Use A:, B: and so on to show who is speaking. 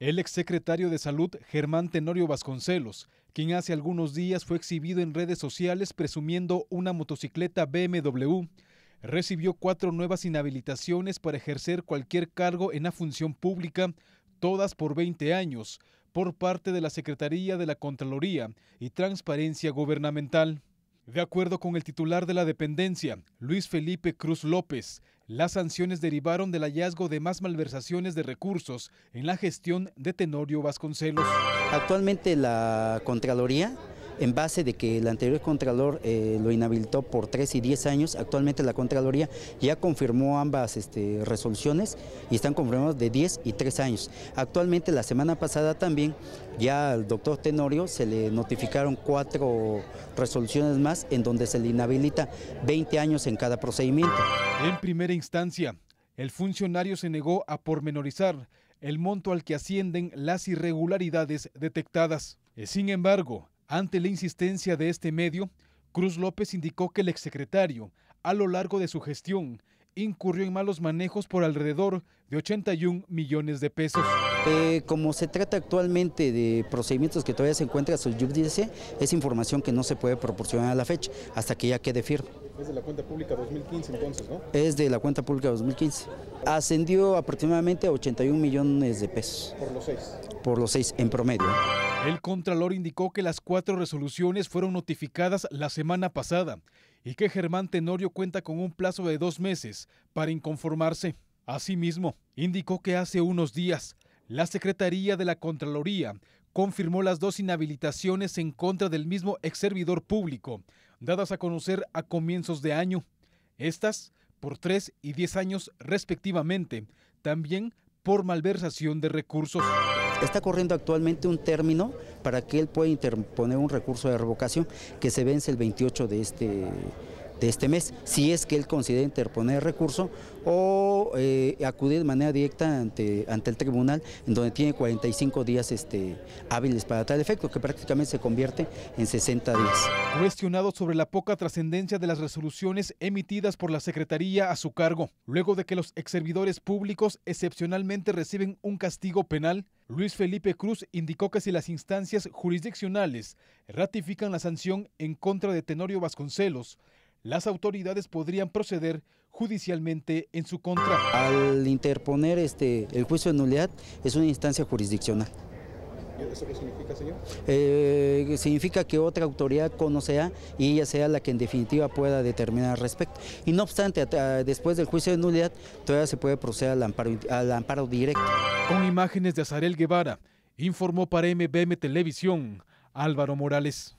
A: El exsecretario de Salud, Germán Tenorio Vasconcelos, quien hace algunos días fue exhibido en redes sociales presumiendo una motocicleta BMW, recibió cuatro nuevas inhabilitaciones para ejercer cualquier cargo en la función pública, todas por 20 años, por parte de la Secretaría de la Contraloría y Transparencia Gubernamental. De acuerdo con el titular de la dependencia, Luis Felipe Cruz López, las sanciones derivaron del hallazgo de más malversaciones de recursos en la gestión de Tenorio Vasconcelos.
B: Actualmente la Contraloría en base de que el anterior Contralor eh, lo inhabilitó por 3 y 10 años, actualmente la Contraloría ya confirmó ambas este, resoluciones y están confirmadas de 10 y 3 años. Actualmente la semana pasada también ya al doctor Tenorio se le notificaron cuatro resoluciones más en donde se le inhabilita 20 años en cada procedimiento.
A: En primera instancia, el funcionario se negó a pormenorizar el monto al que ascienden las irregularidades detectadas. Sin embargo, ante la insistencia de este medio, Cruz López indicó que el exsecretario, a lo largo de su gestión, incurrió en malos manejos por alrededor de 81 millones de pesos.
B: Eh, como se trata actualmente de procedimientos que todavía se encuentran es información que no se puede proporcionar a la fecha hasta que ya quede firme.
A: Es de la cuenta pública 2015 entonces, ¿no?
B: Es de la cuenta pública 2015. Ascendió aproximadamente a 81 millones de pesos. Por los seis. Por los seis en promedio.
A: El Contralor indicó que las cuatro resoluciones fueron notificadas la semana pasada y que Germán Tenorio cuenta con un plazo de dos meses para inconformarse. Asimismo, indicó que hace unos días la Secretaría de la Contraloría confirmó las dos inhabilitaciones en contra del mismo ex servidor público, dadas a conocer a comienzos de año. Estas por tres y diez años respectivamente, también por malversación de recursos.
B: Está corriendo actualmente un término para que él pueda interponer un recurso de revocación que se vence el 28 de este de este mes, si es que él considera interponer recurso o eh, acudir de manera directa ante, ante el tribunal, en donde tiene 45 días este, hábiles para tal efecto, que prácticamente se convierte en 60 días.
A: Cuestionado sobre la poca trascendencia de las resoluciones emitidas por la Secretaría a su cargo, luego de que los ex servidores públicos excepcionalmente reciben un castigo penal, Luis Felipe Cruz indicó que si las instancias jurisdiccionales ratifican la sanción en contra de Tenorio Vasconcelos, las autoridades podrían proceder judicialmente en su contra.
B: Al interponer este, el juicio de nulidad es una instancia jurisdiccional.
A: ¿Eso qué significa, señor?
B: Eh, significa que otra autoridad conocerá y ella sea la que en definitiva pueda determinar al respecto. Y no obstante, después del juicio de nulidad, todavía se puede proceder al al amparo directo.
A: Con imágenes de Azarel Guevara, informó para MBM Televisión Álvaro Morales.